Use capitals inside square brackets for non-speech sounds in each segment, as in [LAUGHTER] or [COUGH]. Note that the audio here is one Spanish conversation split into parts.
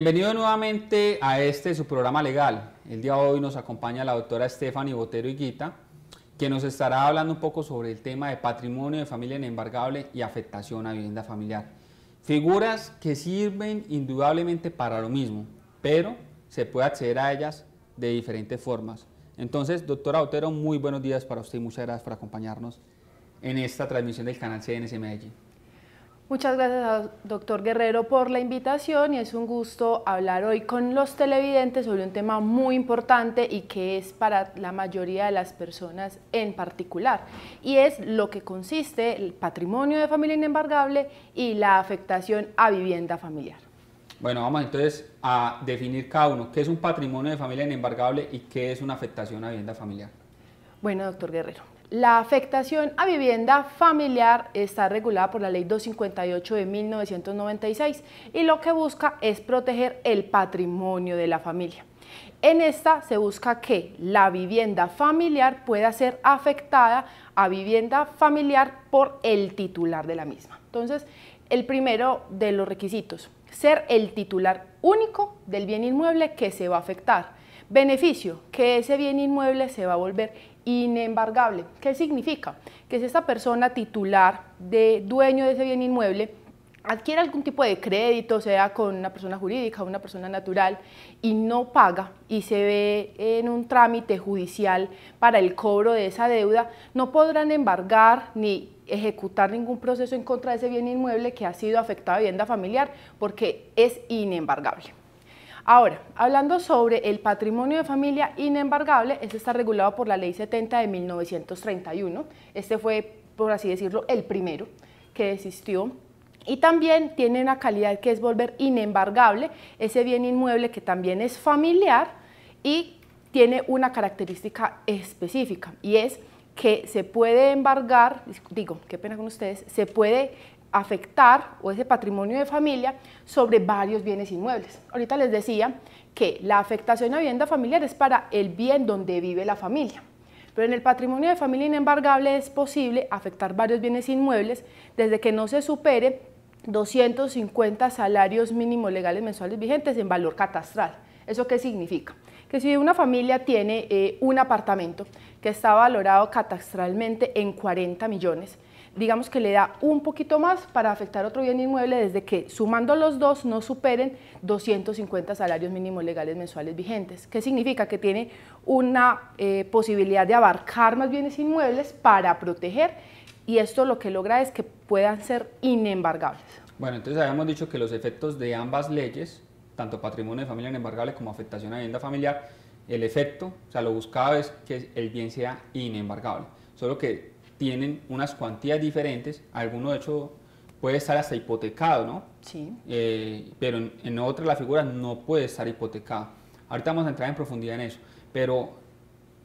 Bienvenido nuevamente a este su programa legal. El día de hoy nos acompaña la doctora Stephanie Botero Higuita, que nos estará hablando un poco sobre el tema de patrimonio de familia inembargable y afectación a vivienda familiar. Figuras que sirven indudablemente para lo mismo, pero se puede acceder a ellas de diferentes formas. Entonces, doctora Botero, muy buenos días para usted y muchas gracias por acompañarnos en esta transmisión del canal CNS Medellín. Muchas gracias, doctor Guerrero, por la invitación y es un gusto hablar hoy con los televidentes sobre un tema muy importante y que es para la mayoría de las personas en particular, y es lo que consiste el patrimonio de familia inembargable y la afectación a vivienda familiar. Bueno, vamos entonces a definir cada uno qué es un patrimonio de familia inembargable y qué es una afectación a vivienda familiar. Bueno, doctor Guerrero, la afectación a vivienda familiar está regulada por la Ley 258 de 1996 y lo que busca es proteger el patrimonio de la familia. En esta se busca que la vivienda familiar pueda ser afectada a vivienda familiar por el titular de la misma. Entonces, el primero de los requisitos, ser el titular único del bien inmueble que se va a afectar. Beneficio, que ese bien inmueble se va a volver inembargable. ¿Qué significa? Que si esta persona titular de dueño de ese bien inmueble adquiere algún tipo de crédito, sea con una persona jurídica o una persona natural, y no paga y se ve en un trámite judicial para el cobro de esa deuda, no podrán embargar ni ejecutar ningún proceso en contra de ese bien inmueble que ha sido afectado a vivienda familiar porque es inembargable. Ahora, hablando sobre el patrimonio de familia inembargable, este está regulado por la Ley 70 de 1931. Este fue, por así decirlo, el primero que existió y también tiene una calidad que es volver inembargable, ese bien inmueble que también es familiar y tiene una característica específica y es que se puede embargar, digo, qué pena con ustedes, se puede afectar o ese patrimonio de familia sobre varios bienes inmuebles. Ahorita les decía que la afectación a vivienda familiar es para el bien donde vive la familia, pero en el patrimonio de familia inembargable es posible afectar varios bienes inmuebles desde que no se supere 250 salarios mínimos legales mensuales vigentes en valor catastral. ¿Eso qué significa? Que si una familia tiene eh, un apartamento que está valorado catastralmente en 40 millones, digamos que le da un poquito más para afectar otro bien inmueble desde que sumando los dos no superen 250 salarios mínimos legales mensuales vigentes. ¿Qué significa? Que tiene una eh, posibilidad de abarcar más bienes inmuebles para proteger y esto lo que logra es que puedan ser inembargables. Bueno, entonces habíamos dicho que los efectos de ambas leyes, tanto patrimonio de familia inembargable como afectación a vivienda familiar, el efecto, o sea, lo buscado es que el bien sea inembargable. Solo que tienen unas cuantías diferentes, alguno de hecho puede estar hasta hipotecado, ¿no? Sí. Eh, pero en, otra la figura no puede estar hipotecado. Ahorita vamos a entrar en profundidad en eso, pero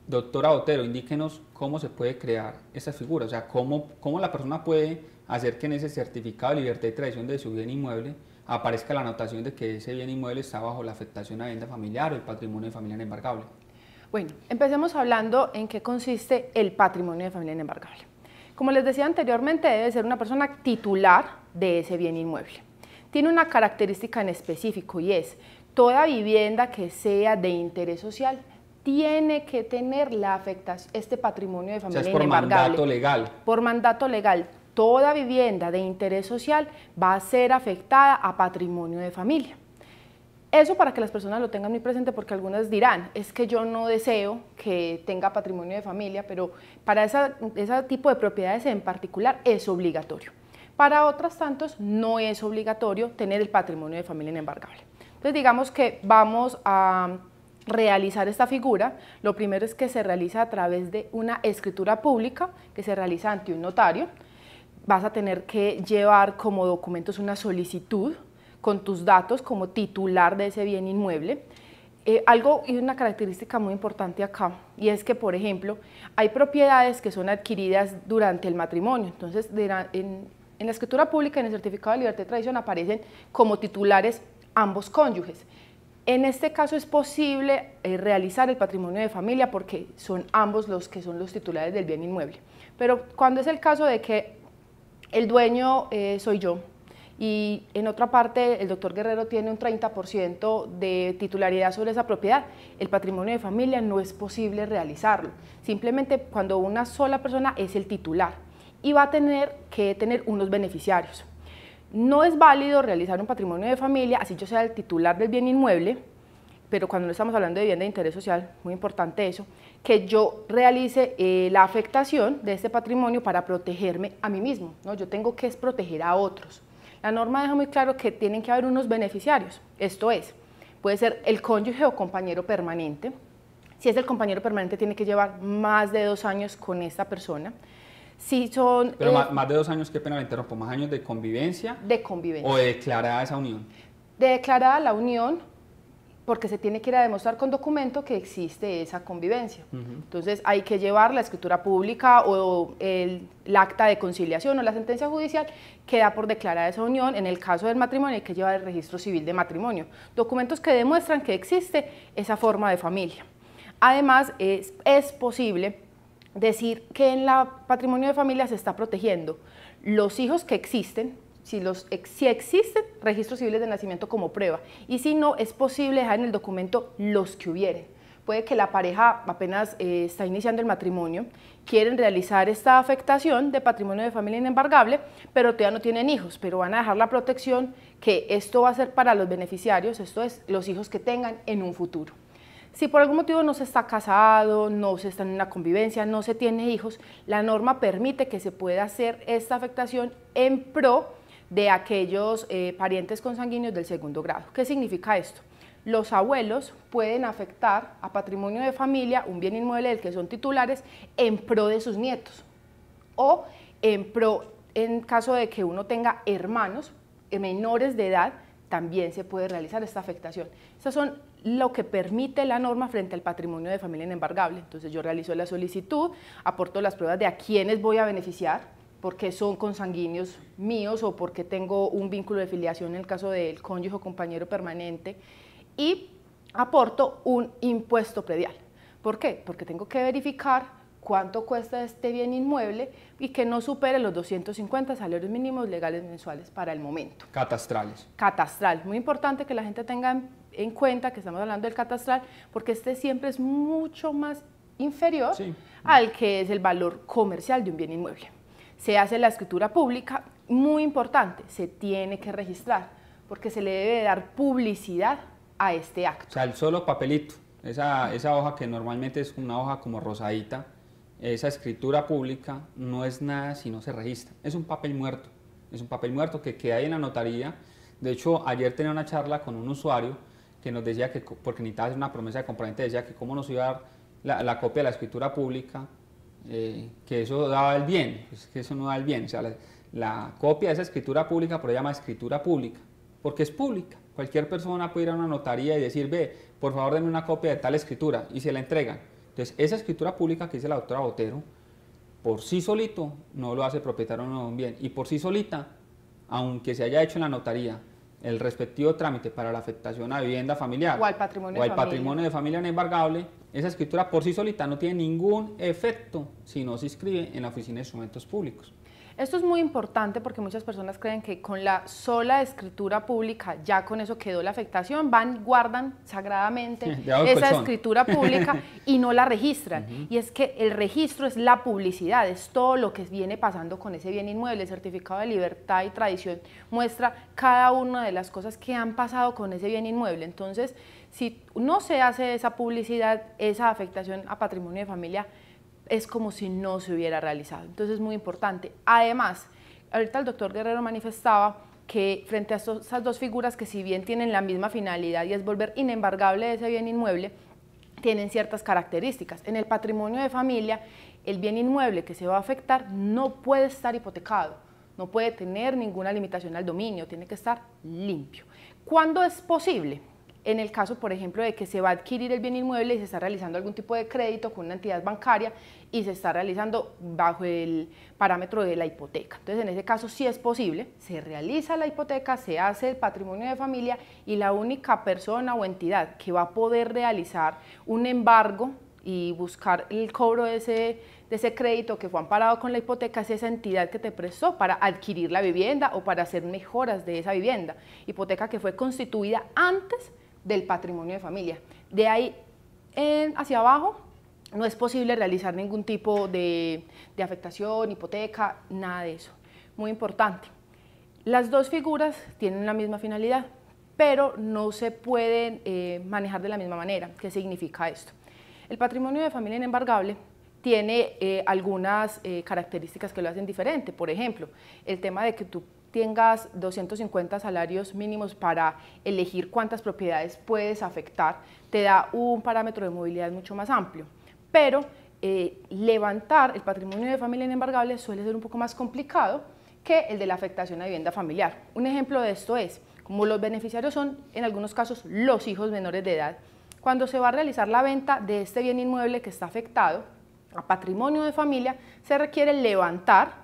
doctora Otero, indíquenos cómo se puede crear esa figura, o sea, cómo, cómo la persona puede hacer que en ese certificado de libertad de tradición de su bien inmueble aparezca la anotación de que ese bien inmueble está bajo la afectación a venta familiar o el patrimonio familiar embargable. Bueno, empecemos hablando en qué consiste el patrimonio de familia inembargable. Como les decía anteriormente, debe ser una persona titular de ese bien inmueble. Tiene una característica en específico y es toda vivienda que sea de interés social tiene que tener la afectación, este patrimonio de familia o sea, por mandato legal. Por mandato legal. Toda vivienda de interés social va a ser afectada a patrimonio de familia. Eso para que las personas lo tengan muy presente porque algunas dirán, es que yo no deseo que tenga patrimonio de familia, pero para ese tipo de propiedades en particular es obligatorio. Para otras tantos no es obligatorio tener el patrimonio de familia inembargable. Entonces digamos que vamos a realizar esta figura, lo primero es que se realiza a través de una escritura pública que se realiza ante un notario. Vas a tener que llevar como documentos una solicitud con tus datos como titular de ese bien inmueble. Eh, algo y una característica muy importante acá, y es que, por ejemplo, hay propiedades que son adquiridas durante el matrimonio. Entonces, en, la escritura pública, y en el certificado de libertad de tradición, aparecen como titulares ambos cónyuges. En este caso es posible eh, realizar el patrimonio de familia porque son ambos los que son los titulares del bien inmueble. Pero cuando es el caso de que el dueño eh, soy yo, y en otra parte el doctor Guerrero tiene un 30% de titularidad sobre esa propiedad, el patrimonio de familia no es posible realizarlo. Simplemente cuando una sola persona es el titular y va a tener que tener unos beneficiarios. No es válido realizar un patrimonio de familia, así yo sea el titular del bien inmueble, pero cuando no estamos hablando de bien de interés social, muy importante eso, que yo realice eh, la afectación de este patrimonio para protegerme a mí mismo. Yo tengo que proteger a otros. La norma deja muy claro que tienen que haber unos beneficiarios, esto es, puede ser el cónyuge o compañero permanente. Si es el compañero permanente, tiene que llevar más de dos años con esta persona. Si son... Pero eh, más, de dos años, qué pena me interrumpo, más años de convivencia. De convivencia. O de declarada esa unión. De declarada la unión porque se tiene que ir a demostrar con documento que existe esa convivencia. Entonces hay que llevar la escritura pública o el, acta de conciliación o la sentencia judicial que da por declarada esa unión. En el caso del matrimonio hay que llevar el registro civil de matrimonio. Documentos que demuestran que existe esa forma de familia. Además es, es posible decir que en la patrimonio de familia se está protegiendo los hijos que existen, si, los, si existen registros civiles de nacimiento como prueba y si no, es posible dejar en el documento los que hubieren. Puede que la pareja apenas eh, está iniciando el matrimonio, quieren realizar esta afectación de patrimonio de familia inembargable, pero todavía no tienen hijos, pero van a dejar la protección que esto va a ser para los beneficiarios, esto es los hijos que tengan en un futuro. Si por algún motivo no se está casado, no se está en una convivencia, no se tiene hijos, la norma permite que se pueda hacer esta afectación en pro de aquellos eh, parientes consanguíneos del segundo grado. ¿Qué significa esto? Los abuelos pueden afectar a patrimonio de familia un bien inmueble del que son titulares en pro de sus nietos o en pro, en caso de que uno tenga hermanos menores de edad, también se puede realizar esta afectación. Estas son lo que permite la norma frente al patrimonio de familia inembargable. Entonces yo realizo la solicitud, aporto las pruebas de a quiénes voy a beneficiar, porque son consanguíneos míos o porque tengo un vínculo de filiación en el caso del cónyuge o compañero permanente y aporto un impuesto predial. ¿Por qué? Porque tengo que verificar cuánto cuesta este bien inmueble y que no supere los 250 salarios mínimos legales mensuales para el momento. Catastrales. Catastral. Muy importante que la gente tenga en cuenta que estamos hablando del catastral porque este siempre es mucho más inferior al que es el valor comercial de un bien inmueble se hace la escritura pública, muy importante, se tiene que registrar, porque se le debe dar publicidad a este acto. O sea, el solo papelito, esa, hoja que normalmente es una hoja como rosadita, esa escritura pública no es nada si no se registra, es un papel muerto, es un papel muerto que queda ahí en la notaría. De hecho, ayer tenía una charla con un usuario que nos decía que, porque necesitaba hacer una promesa de compraventa, decía que cómo nos iba a dar la, la copia de la escritura pública eh, que eso daba el bien, pues que eso no da el bien. O sea, la, copia de esa escritura pública, por se llama escritura pública, porque es pública. Cualquier persona puede ir a una notaría y decir, ve, por favor, denme una copia de tal escritura, y se la entregan. Entonces, esa escritura pública que dice la doctora Botero, por sí solito no lo hace propietario de un bien, y por sí solita, aunque se haya hecho en la notaría, el respectivo trámite para la afectación a vivienda familiar o al patrimonio, o al de, familia. patrimonio de familia inembargable, esa escritura por sí solita no tiene ningún efecto si no se inscribe en la Oficina de Instrumentos Públicos. Esto es muy importante porque muchas personas creen que con la sola escritura pública, ya con eso quedó la afectación, van, guardan sagradamente [LAUGHS] esa escritura pública [LAUGHS] y no la registran. Y es que el registro es la publicidad, es todo lo que viene pasando con ese bien inmueble. El certificado de libertad y tradición muestra cada una de las cosas que han pasado con ese bien inmueble. Entonces, si no se hace esa publicidad, esa afectación a patrimonio de familia es como si no se hubiera realizado. Entonces es muy importante. Además, ahorita el doctor Guerrero manifestaba que frente a esas dos figuras que si bien tienen la misma finalidad y es volver inembargable ese bien inmueble, tienen ciertas características. En el patrimonio de familia, el bien inmueble que se va a afectar no puede estar hipotecado, no puede tener ninguna limitación al dominio, tiene que estar limpio. ¿Cuándo es posible? en el caso, por ejemplo, de que se va a adquirir el bien inmueble y se está realizando algún tipo de crédito con una entidad bancaria y se está realizando bajo el parámetro de la hipoteca. Entonces, en ese caso sí es posible, se realiza la hipoteca, se hace el patrimonio de familia y la única persona o entidad que va a poder realizar un embargo y buscar el cobro de ese, crédito que fue amparado con la hipoteca es esa entidad que te prestó para adquirir la vivienda o para hacer mejoras de esa vivienda. Hipoteca que fue constituida antes del patrimonio de familia. De ahí hacia abajo no es posible realizar ningún tipo de, afectación, hipoteca, nada de eso. Muy importante. Las dos figuras tienen la misma finalidad, pero no se pueden eh, manejar de la misma manera. ¿Qué significa esto? El patrimonio de familia inembargable tiene eh, algunas eh, características que lo hacen diferente. Por ejemplo, el tema de que tú tengas 250 salarios mínimos para elegir cuántas propiedades puedes afectar, te da un parámetro de movilidad mucho más amplio. Pero eh, levantar el patrimonio de familia inembargable suele ser un poco más complicado que el de la afectación a vivienda familiar. Un ejemplo de esto es, como los beneficiarios son en algunos casos los hijos menores de edad, cuando se va a realizar la venta de este bien inmueble que está afectado a patrimonio de familia, se requiere levantar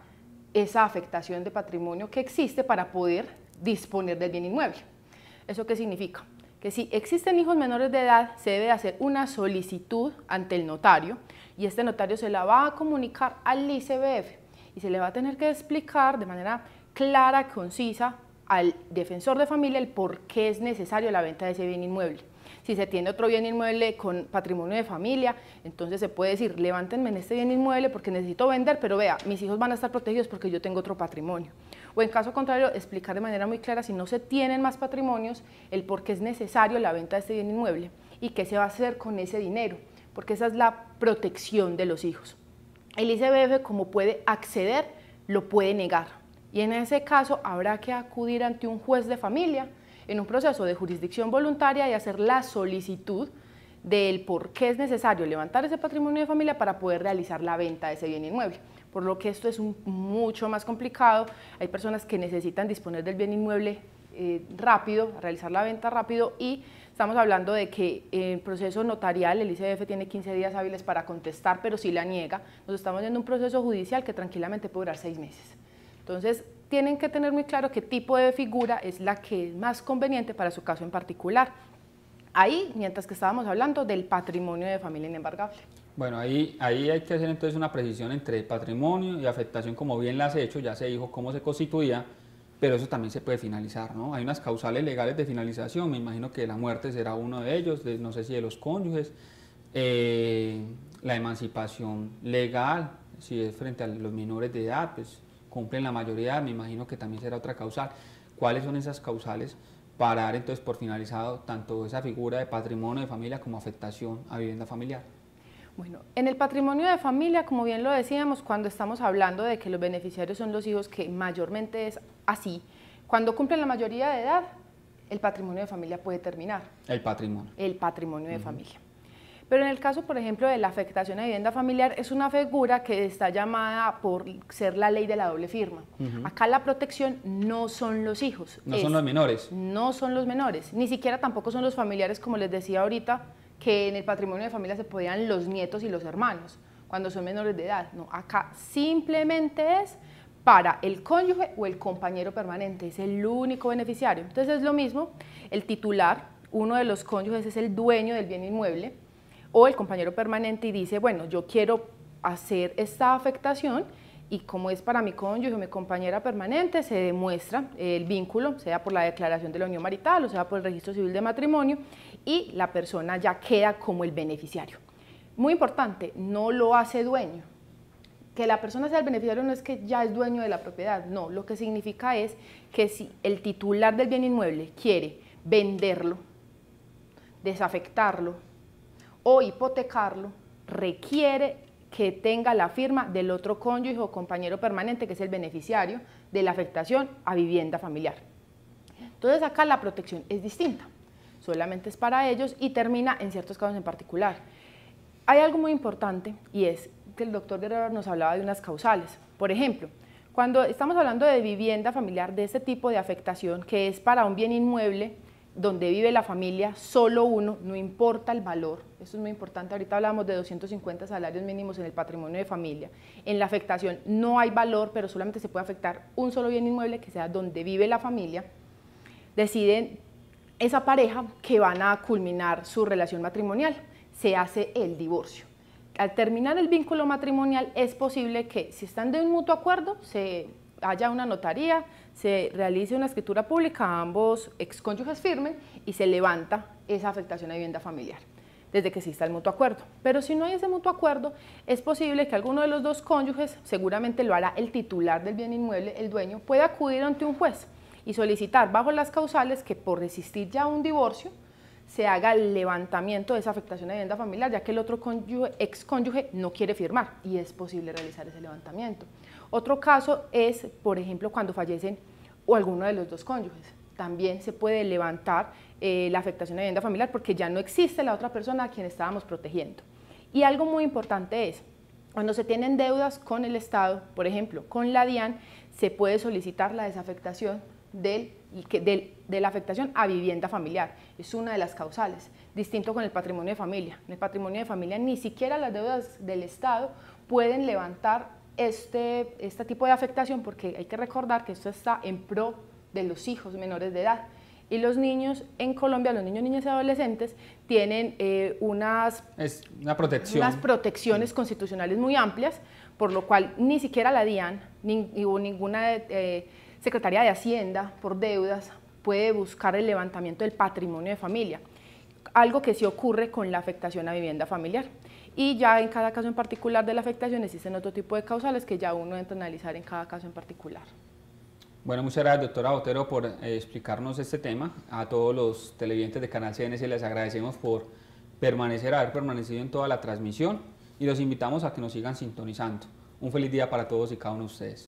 esa afectación de patrimonio que existe para poder disponer del bien inmueble. ¿Eso qué significa? Que si existen hijos menores de edad, se debe hacer una solicitud ante el notario y este notario se la va a comunicar al ICBF y se le va a tener que explicar de manera clara, concisa, al defensor de familia el por qué es necesario la venta de ese bien inmueble. Si se tiene otro bien inmueble con patrimonio de familia, entonces se puede decir, levántenme en este bien inmueble porque necesito vender, pero vea, mis hijos van a estar protegidos porque yo tengo otro patrimonio. O en caso contrario, explicar de manera muy clara, si no se tienen más patrimonios, el por qué es necesario la venta de este bien inmueble y qué se va a hacer con ese dinero, porque esa es la protección de los hijos. El ICBF, como puede acceder, lo puede negar. Y en ese caso habrá que acudir ante un juez de familia en un proceso de jurisdicción voluntaria y hacer la solicitud del por qué es necesario levantar ese patrimonio de familia para poder realizar la venta de ese bien inmueble. Por lo que esto es mucho más complicado. Hay personas que necesitan disponer del bien inmueble eh, rápido, realizar la venta rápido y estamos hablando de que en proceso notarial el ICF tiene 15 días hábiles para contestar, pero si la niega, nos estamos viendo un proceso judicial que tranquilamente puede durar seis meses. Entonces, tienen que tener muy claro qué tipo de figura es la que es más conveniente para su caso en particular. Ahí, mientras que estábamos hablando del patrimonio de familia inembargable. Bueno, ahí, ahí hay que hacer entonces una precisión entre patrimonio y afectación, como bien la has hecho, ya se dijo cómo se constituía, pero eso también se puede finalizar, ¿no? Hay unas causales legales de finalización, me imagino que la muerte será uno de ellos, no sé si de los cónyuges, eh, la emancipación legal, si es frente a los menores de edad, pues cumplen la mayoría, me imagino que también será otra causal. ¿Cuáles son esas causales para dar entonces por finalizado tanto esa figura de patrimonio de familia como afectación a vivienda familiar? Bueno, en el patrimonio de familia, como bien lo decíamos, cuando estamos hablando de que los beneficiarios son los hijos, que mayormente es así, cuando cumplen la mayoría de edad, el patrimonio de familia puede terminar. El patrimonio. El patrimonio de familia. Pero en el caso, por ejemplo, de la afectación a vivienda familiar, es una figura que está llamada por ser la ley de la doble firma. Acá la protección no son los hijos. No son los menores. No son los menores. Ni siquiera tampoco son los familiares, como les decía ahorita, que en el patrimonio de familia se podían los nietos y los hermanos, cuando son menores de edad. No, acá simplemente es para el cónyuge o el compañero permanente, es el único beneficiario. Entonces es lo mismo, el titular, uno de los cónyuges es el dueño del bien inmueble, o el compañero permanente y dice, bueno, yo quiero hacer esta afectación y como es para mi cónyuge o mi compañera permanente, se demuestra el vínculo, sea por la declaración de la unión marital o sea por el registro civil de matrimonio, y la persona ya queda como el beneficiario. Muy importante, no lo hace dueño. Que la persona sea el beneficiario no es que ya es dueño de la propiedad, no, lo que significa es que si el titular del bien inmueble quiere venderlo, desafectarlo, o hipotecarlo requiere que tenga la firma del otro cónyuge o compañero permanente, que es el beneficiario de la afectación a vivienda familiar. Entonces acá la protección es distinta, solamente es para ellos y termina en ciertos casos en particular. Hay algo muy importante y es que el doctor Guerrero nos hablaba de unas causales. Por ejemplo, cuando estamos hablando de vivienda familiar, de ese tipo de afectación que es para un bien inmueble, donde vive la familia, solo uno, no importa el valor, eso es muy importante, ahorita hablamos de 250 salarios mínimos en el patrimonio de familia, en la afectación no hay valor, pero solamente se puede afectar un solo bien inmueble que sea donde vive la familia, deciden esa pareja que van a culminar su relación matrimonial, se hace el divorcio. Al terminar el vínculo matrimonial es posible que si están de un mutuo acuerdo se haya una notaría, se realice una escritura pública, ambos excónyuges firmen y se levanta esa afectación a vivienda familiar desde que exista el mutuo acuerdo. Pero si no hay ese mutuo acuerdo, es posible que alguno de los dos cónyuges, seguramente lo hará el titular del bien inmueble, el dueño, pueda acudir ante un juez y solicitar bajo las causales que por resistir ya un divorcio se haga el levantamiento de esa afectación a vivienda familiar, ya que el otro excónyuge ex cónyuge no quiere firmar y es posible realizar ese levantamiento. Otro caso es, por ejemplo, cuando fallecen o alguno de los dos cónyuges. También se puede levantar eh, la afectación de vivienda familiar porque ya no existe la otra persona a quien estábamos protegiendo. Y algo muy importante es, cuando se tienen deudas con el Estado, por ejemplo, con la DIAN, se puede solicitar la desafectación de la afectación a vivienda familiar. Es una de las causales. Distinto con el patrimonio de familia. En el patrimonio de familia ni siquiera las deudas del Estado pueden levantar este, este tipo de afectación porque hay que recordar que esto está en pro de los hijos menores de edad. Y los niños en Colombia, los niños, niñas y adolescentes, tienen eh, unas, es una protección. protecciones constitucionales muy amplias, por lo cual ni siquiera la DIAN ni, ninguna eh, Secretaría de Hacienda por deudas puede buscar el levantamiento del patrimonio de familia. Algo que sí ocurre con la afectación a vivienda familiar y ya en cada caso en particular de la afectación existen otro tipo de causales que ya uno entra analizar en cada caso en particular. Bueno, muchas gracias doctora Botero por eh, explicarnos este tema. A todos los televidentes de Canal CNS les agradecemos por permanecer, haber permanecido en toda la transmisión y los invitamos a que nos sigan sintonizando. Un feliz día para todos y cada uno de ustedes.